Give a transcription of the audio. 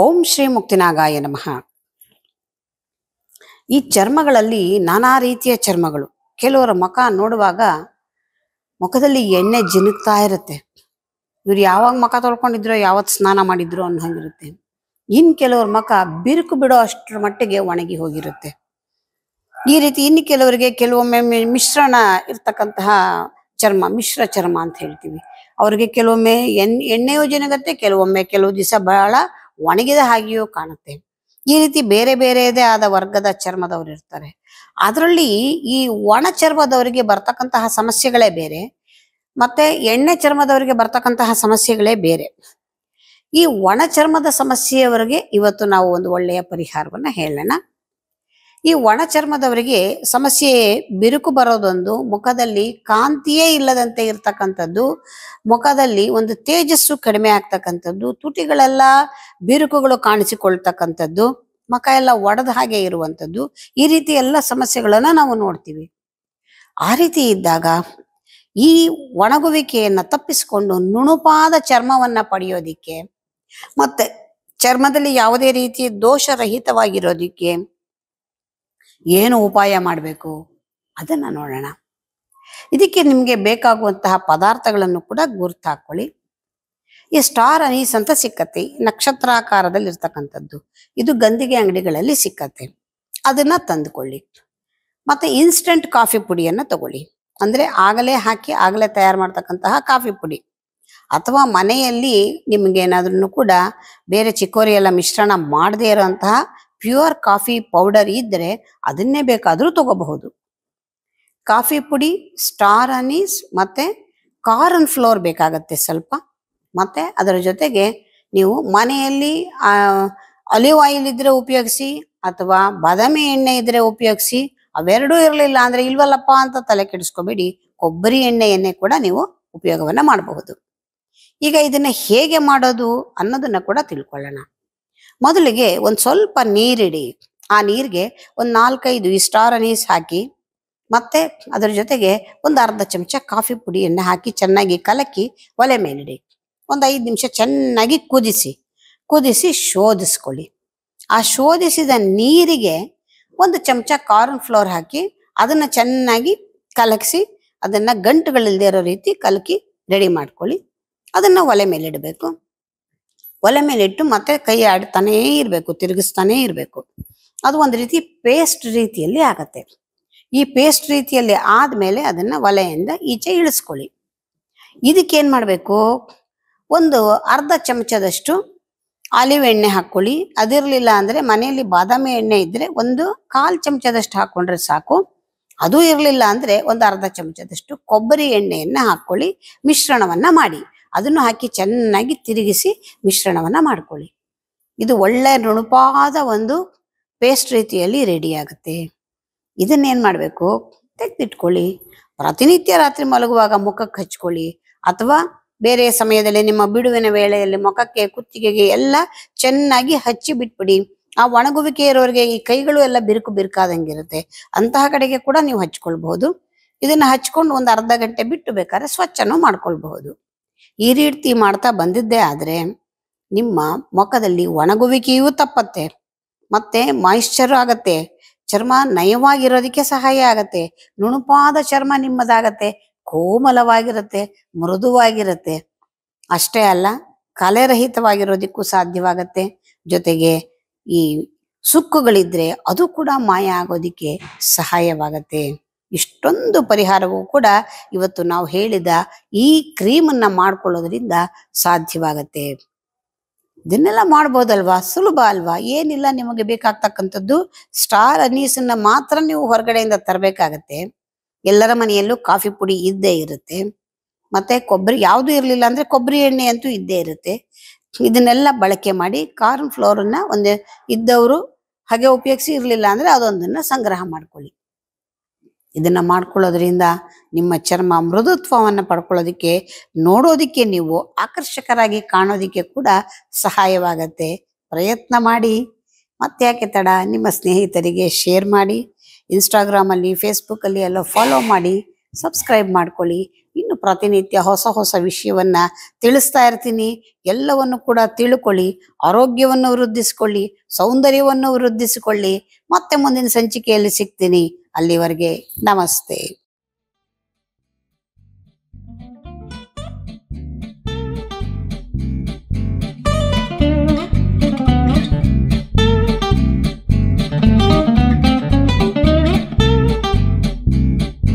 ಓಂ ಶ್ರೀ ಮುಕ್ತಿನಾಗಾಯ ನಮಃ ಈ ಚರ್ಮಗಳಲ್ಲಿ ನಾನಾ ರೀತಿಯ ಚರ್ಮಗಳು ಕೆಲವರ ಮುಖ ನೋಡುವಾಗ ಮುಖದಲ್ಲಿ ಎಣ್ಣೆ ಜಿನುಕ್ತಾ ಇರುತ್ತೆ ಇವ್ರು ಯಾವಾಗ ಮುಖ ತೊಳ್ಕೊಂಡಿದ್ರೋ ಯಾವತ್ ಸ್ನಾನ ಮಾಡಿದ್ರು ಅನ್ನೋಂಗಿರುತ್ತೆ ಇನ್ ಕೆಲವ್ರ ಮುಖ ಬಿರುಕು ಬಿಡೋ ಅಷ್ಟರ ಮಟ್ಟಿಗೆ ಒಣಗಿ ಹೋಗಿರುತ್ತೆ ಈ ರೀತಿ ಇನ್ನು ಕೆಲವರಿಗೆ ಕೆಲವೊಮ್ಮೆ ಮಿಶ್ರಣ ಇರ್ತಕ್ಕಂತಹ ಚರ್ಮ ಮಿಶ್ರ ಚರ್ಮ ಅಂತ ಹೇಳ್ತೀವಿ ಅವರಿಗೆ ಕೆಲವೊಮ್ಮೆ ಎಣ್ಣೆ ಎಣ್ಣೆ ಯೋಜನೆಗತ್ತೆ ಕೆಲವೊಮ್ಮೆ ಕೆಲವು ದಿವಸ ಬಹಳ ಒಣಗಿದ ಹಾಗೆಯೂ ಕಾಣುತ್ತೆ ಈ ರೀತಿ ಬೇರೆ ಬೇರೆದೇ ಆದ ವರ್ಗದ ಚರ್ಮದವರು ಇರ್ತಾರೆ ಅದರಲ್ಲಿ ಈ ಒಣ ಚರ್ಮದವರಿಗೆ ಬರ್ತಕ್ಕಂತಹ ಸಮಸ್ಯೆಗಳೇ ಬೇರೆ ಮತ್ತೆ ಎಣ್ಣೆ ಚರ್ಮದವರಿಗೆ ಬರ್ತಕ್ಕಂತಹ ಸಮಸ್ಯೆಗಳೇ ಬೇರೆ ಈ ಒಣ ಚರ್ಮದ ಸಮಸ್ಯೆಯವರಿಗೆ ಇವತ್ತು ನಾವು ಒಂದು ಒಳ್ಳೆಯ ಪರಿಹಾರವನ್ನು ಹೇಳೋಣ ಈ ಒಣ ಚರ್ಮದವರಿಗೆ ಸಮಸ್ಯೆ ಬಿರುಕು ಬರೋದೊಂದು ಮುಖದಲ್ಲಿ ಕಾಂತಿಯೇ ಇಲ್ಲದಂತೆ ಇರ್ತಕ್ಕಂಥದ್ದು ಮುಖದಲ್ಲಿ ಒಂದು ತೇಜಸ್ಸು ಕಡಿಮೆ ಆಗ್ತಕ್ಕಂಥದ್ದು ತುಟಿಗಳೆಲ್ಲ ಬಿರುಕುಗಳು ಕಾಣಿಸಿಕೊಳ್ತಕ್ಕಂಥದ್ದು ಮುಖ ಎಲ್ಲ ಒಡೆದ ಹಾಗೆ ಇರುವಂಥದ್ದು ಈ ರೀತಿ ಎಲ್ಲ ಸಮಸ್ಯೆಗಳನ್ನ ನಾವು ನೋಡ್ತೀವಿ ಆ ರೀತಿ ಇದ್ದಾಗ ಈ ಒಣಗುವಿಕೆಯನ್ನು ತಪ್ಪಿಸಿಕೊಂಡು ನುಣುಪಾದ ಚರ್ಮವನ್ನ ಪಡೆಯೋದಿಕ್ಕೆ ಮತ್ತೆ ಚರ್ಮದಲ್ಲಿ ಯಾವುದೇ ರೀತಿ ದೋಷರಹಿತವಾಗಿರೋದಿಕ್ಕೆ ಏನು ಉಪಾಯ ಮಾಡಬೇಕು ಅದನ್ನು ನೋಡೋಣ ಇದಕ್ಕೆ ನಿಮಗೆ ಬೇಕಾಗುವಂತಹ ಪದಾರ್ಥಗಳನ್ನು ಕೂಡ ಗುರ್ತು ಹಾಕ್ಕೊಳ್ಳಿ ಈ ಸ್ಟಾರ್ ಅನೀಸ್ ಅಂತ ಸಿಕ್ಕತ್ತೆ ನಕ್ಷತ್ರಾಕಾರದಲ್ಲಿ ಇರ್ತಕ್ಕಂಥದ್ದು ಇದು ಗಂದಿಗೆ ಅಂಗಡಿಗಳಲ್ಲಿ ಸಿಕ್ಕತ್ತೆ ಅದನ್ನ ತಂದುಕೊಳ್ಳಿ ಮತ್ತೆ ಇನ್ಸ್ಟಂಟ್ ಕಾಫಿ ಪುಡಿಯನ್ನು ತಗೊಳ್ಳಿ ಅಂದ್ರೆ ಆಗಲೇ ಹಾಕಿ ಆಗಲೇ ತಯಾರು ಮಾಡ್ತಕ್ಕಂತಹ ಕಾಫಿ ಪುಡಿ ಅಥವಾ ಮನೆಯಲ್ಲಿ ನಿಮ್ಗೆ ಏನಾದ್ರೂ ಕೂಡ ಬೇರೆ ಚಿಕೋರಿ ಎಲ್ಲ ಮಿಶ್ರಣ ಮಾಡದೇ ಇರೋಂತಹ ಪ್ಯೂರ್ ಕಾಫಿ ಪೌಡರ್ ಇದ್ದರೆ ಅದನ್ನೇ ಬೇಕಾದರೂ ತಗೋಬಹುದು ಕಾಫಿ ಪುಡಿ ಸ್ಟಾರ್ ಅನೀಸ್ ಮತ್ತು ಕಾರ್ನ್ ಫ್ಲೋರ್ ಬೇಕಾಗತ್ತೆ ಸ್ವಲ್ಪ ಮತ್ತು ಅದರ ಜೊತೆಗೆ ನೀವು ಮನೆಯಲ್ಲಿ ಅಲಿವ್ ಆಯಿಲ್ ಇದ್ರೆ ಉಪಯೋಗಿಸಿ ಅಥವಾ ಬಾದಾಮಿ ಎಣ್ಣೆ ಇದ್ರೆ ಉಪಯೋಗಿಸಿ ಅವೆರಡೂ ಇರಲಿಲ್ಲ ಅಂದರೆ ಇಲ್ವಲ್ಲಪ್ಪ ಅಂತ ತಲೆ ಕೆಡಿಸ್ಕೊಬೇಡಿ ಕೊಬ್ಬರಿ ಎಣ್ಣೆಯನ್ನೇ ಕೂಡ ನೀವು ಉಪಯೋಗವನ್ನು ಮಾಡಬಹುದು ಈಗ ಇದನ್ನ ಹೇಗೆ ಮಾಡೋದು ಅನ್ನೋದನ್ನ ಕೂಡ ತಿಳ್ಕೊಳ್ಳೋಣ ಮೊದಲಿಗೆ ಒಂದು ಸ್ವಲ್ಪ ನೀರಿಡಿ ಆ ನೀರಿಗೆ ಒಂದು ನಾಲ್ಕೈದು ಇಷ್ಟಾರ ನೀಸ್ ಹಾಕಿ ಮತ್ತೆ ಅದರ ಜೊತೆಗೆ ಒಂದು ಅರ್ಧ ಚಮಚ ಕಾಫಿ ಪುಡಿಯನ್ನು ಹಾಕಿ ಚೆನ್ನಾಗಿ ಕಲಕಿ ಒಲೆ ಮೇಲಿಡಿ ಒಂದು ಐದು ನಿಮಿಷ ಚೆನ್ನಾಗಿ ಕುದಿಸಿ ಕುದಿಸಿ ಶೋಧಿಸ್ಕೊಳ್ಳಿ ಆ ಶೋಧಿಸಿದ ನೀರಿಗೆ ಒಂದು ಚಮಚ ಕಾರ್ನ್ ಫ್ಲೋರ್ ಹಾಕಿ ಅದನ್ನು ಚೆನ್ನಾಗಿ ಕಲಕಿಸಿ ಅದನ್ನು ಗಂಟುಗಳಿಲ್ಲದೆ ಇರೋ ರೀತಿ ಕಲಕಿ ರೆಡಿ ಮಾಡ್ಕೊಳ್ಳಿ ಅದನ್ನು ಒಲೆ ಮೇಲೆ ಇಡಬೇಕು ಒಲೆ ಮೇಲೆ ಇಟ್ಟು ಮತ್ತೆ ಕೈ ಆಡ್ತಾನೇ ಇರಬೇಕು ತಿರುಗಿಸ್ತಾನೇ ಇರಬೇಕು ಅದು ಒಂದು ರೀತಿ ಪೇಸ್ಟ್ ರೀತಿಯಲ್ಲಿ ಆಗತ್ತೆ ಈ ಪೇಸ್ಟ್ ರೀತಿಯಲ್ಲಿ ಆದಮೇಲೆ ಅದನ್ನು ಒಲೆಯಿಂದ ಈಚೆ ಇಳಿಸ್ಕೊಳ್ಳಿ ಇದಕ್ಕೇನು ಮಾಡಬೇಕು ಒಂದು ಅರ್ಧ ಚಮಚದಷ್ಟು ಆಲಿವ್ ಎಣ್ಣೆ ಹಾಕ್ಕೊಳ್ಳಿ ಅದಿರಲಿಲ್ಲ ಅಂದರೆ ಮನೆಯಲ್ಲಿ ಬಾದಾಮಿ ಎಣ್ಣೆ ಇದ್ದರೆ ಒಂದು ಕಾಲು ಚಮಚದಷ್ಟು ಹಾಕೊಂಡ್ರೆ ಸಾಕು ಅದು ಇರಲಿಲ್ಲ ಅಂದರೆ ಒಂದು ಅರ್ಧ ಚಮಚದಷ್ಟು ಕೊಬ್ಬರಿ ಎಣ್ಣೆಯನ್ನು ಹಾಕ್ಕೊಳ್ಳಿ ಮಿಶ್ರಣವನ್ನು ಮಾಡಿ ಅದನ್ನು ಹಾಕಿ ಚೆನ್ನಾಗಿ ತಿರುಗಿಸಿ ಮಿಶ್ರಣವನ್ನು ಮಾಡ್ಕೊಳ್ಳಿ ಇದು ಒಳ್ಳೆ ನುಣುಪಾದ ಒಂದು ಪೇಸ್ಟ್ ರೀತಿಯಲ್ಲಿ ರೆಡಿ ಆಗುತ್ತೆ ಇದನ್ನೇನು ಮಾಡಬೇಕು ತೆಗೆದಿಟ್ಕೊಳ್ಳಿ ಪ್ರತಿನಿತ್ಯ ರಾತ್ರಿ ಮಲಗುವಾಗ ಮುಖಕ್ಕೆ ಹಚ್ಕೊಳ್ಳಿ ಅಥವಾ ಬೇರೆ ಸಮಯದಲ್ಲಿ ನಿಮ್ಮ ಬಿಡುವಿನ ವೇಳೆಯಲ್ಲಿ ಮುಖಕ್ಕೆ ಕುತ್ತಿಗೆಗೆ ಎಲ್ಲ ಚೆನ್ನಾಗಿ ಹಚ್ಚಿ ಬಿಟ್ಬಿಡಿ ಆ ಒಣಗುವಿಕೆ ಇರೋರಿಗೆ ಈ ಕೈಗಳು ಎಲ್ಲ ಬಿರುಕು ಬಿರುಕಾದಂಗಿರುತ್ತೆ ಅಂತಹ ಕಡೆಗೆ ಕೂಡ ನೀವು ಹಚ್ಕೊಳ್ಬಹುದು ಇದನ್ನ ಹಚ್ಕೊಂಡು ಒಂದು ಅರ್ಧ ಗಂಟೆ ಬಿಟ್ಟು ಬೇಕಾದ್ರೆ ಸ್ವಚ್ಛನೂ ಮಾಡ್ಕೊಳ್ಬಹುದು ಈ ರೀತಿ ಮಾಡ್ತಾ ಬಂದಿದ್ದೇ ಆದರೆ ನಿಮ್ಮ ಮುಖದಲ್ಲಿ ಒಣಗುವಿಕೆಯೂ ತಪ್ಪತ್ತೆ ಮತ್ತೆ ಮಾಯಿಶ್ಚರ್ ಆಗತ್ತೆ ಚರ್ಮ ನಯವಾಗಿರೋದಕ್ಕೆ ಸಹಾಯ ಆಗತ್ತೆ ನುಣುಪಾದ ಚರ್ಮ ನಿಮ್ಮದಾಗತ್ತೆ ಕೋಮಲವಾಗಿರುತ್ತೆ ಮೃದುವಾಗಿರುತ್ತೆ ಅಷ್ಟೇ ಅಲ್ಲ ಕಲೆರಹಿತವಾಗಿರೋದಕ್ಕೂ ಸಾಧ್ಯವಾಗತ್ತೆ ಜೊತೆಗೆ ಈ ಸುಕ್ಕುಗಳಿದ್ರೆ ಅದು ಕೂಡ ಮಾಯ ಆಗೋದಿಕ್ಕೆ ಸಹಾಯವಾಗತ್ತೆ ಇಷ್ಟೊಂದು ಪರಿಹಾರವೂ ಕೂಡ ಇವತ್ತು ನಾವು ಹೇಳಿದ ಈ ಕ್ರೀಮನ್ನ ಮಾಡ್ಕೊಳ್ಳೋದ್ರಿಂದ ಸಾಧ್ಯವಾಗತ್ತೆ ಇದನ್ನೆಲ್ಲ ಮಾಡ್ಬೋದಲ್ವಾ ಸುಲಭ ಅಲ್ವಾ ಏನಿಲ್ಲ ನಿಮಗೆ ಬೇಕಾಗ್ತಕ್ಕಂಥದ್ದು ಸ್ಟಾರ್ ಅನೀಸನ್ನ ಮಾತ್ರ ನೀವು ಹೊರಗಡೆಯಿಂದ ತರಬೇಕಾಗತ್ತೆ ಎಲ್ಲರ ಮನೆಯಲ್ಲೂ ಕಾಫಿ ಪುಡಿ ಇದ್ದೇ ಇರುತ್ತೆ ಮತ್ತೆ ಕೊಬ್ಬರಿ ಯಾವುದು ಇರಲಿಲ್ಲ ಅಂದ್ರೆ ಕೊಬ್ಬರಿ ಎಣ್ಣೆ ಅಂತೂ ಇದ್ದೇ ಇರುತ್ತೆ ಇದನ್ನೆಲ್ಲ ಬಳಕೆ ಮಾಡಿ ಕಾರ್ನ್ ಅನ್ನ ಒಂದೇ ಇದ್ದವರು ಹಾಗೆ ಉಪಯೋಗಿಸಿ ಇರಲಿಲ್ಲ ಅಂದ್ರೆ ಅದೊಂದನ್ನ ಸಂಗ್ರಹ ಮಾಡ್ಕೊಳ್ಳಿ ಇದನ್ನ ಮಾಡ್ಕೊಳ್ಳೋದ್ರಿಂದ ನಿಮ್ಮ ಚರ್ಮ ಮೃದುತ್ವವನ್ನು ಪಡ್ಕೊಳ್ಳೋದಕ್ಕೆ ನೋಡೋದಕ್ಕೆ ನೀವು ಆಕರ್ಷಕರಾಗಿ ಕಾಣೋದಕ್ಕೆ ಕೂಡ ಸಹಾಯವಾಗತ್ತೆ ಪ್ರಯತ್ನ ಮಾಡಿ ಮತ್ತೆ ಯಾಕೆ ತಡ ನಿಮ್ಮ ಸ್ನೇಹಿತರಿಗೆ ಶೇರ್ ಮಾಡಿ ಇನ್ಸ್ಟಾಗ್ರಾಮಲ್ಲಿ ಫೇಸ್ಬುಕ್ಕಲ್ಲಿ ಎಲ್ಲ ಫಾಲೋ ಮಾಡಿ ಸಬ್ಸ್ಕ್ರೈಬ್ ಮಾಡ್ಕೊಳ್ಳಿ ಪ್ರತಿನಿತ್ಯ ಹೊಸ ಹೊಸ ವಿಷಯವನ್ನ ತಿಳಿಸ್ತಾ ಇರ್ತೀನಿ ಎಲ್ಲವನ್ನು ಕೂಡ ತಿಳ್ಕೊಳ್ಳಿ ಆರೋಗ್ಯವನ್ನು ವೃದ್ಧಿಸಿಕೊಳ್ಳಿ ಸೌಂದರ್ಯವನ್ನು ವೃದ್ಧಿಸಿಕೊಳ್ಳಿ ಮತ್ತೆ ಮುಂದಿನ ಸಂಚಿಕೆಯಲ್ಲಿ ಸಿಗ್ತೀನಿ ಅಲ್ಲಿವರೆಗೆ ನಮಸ್ತೆ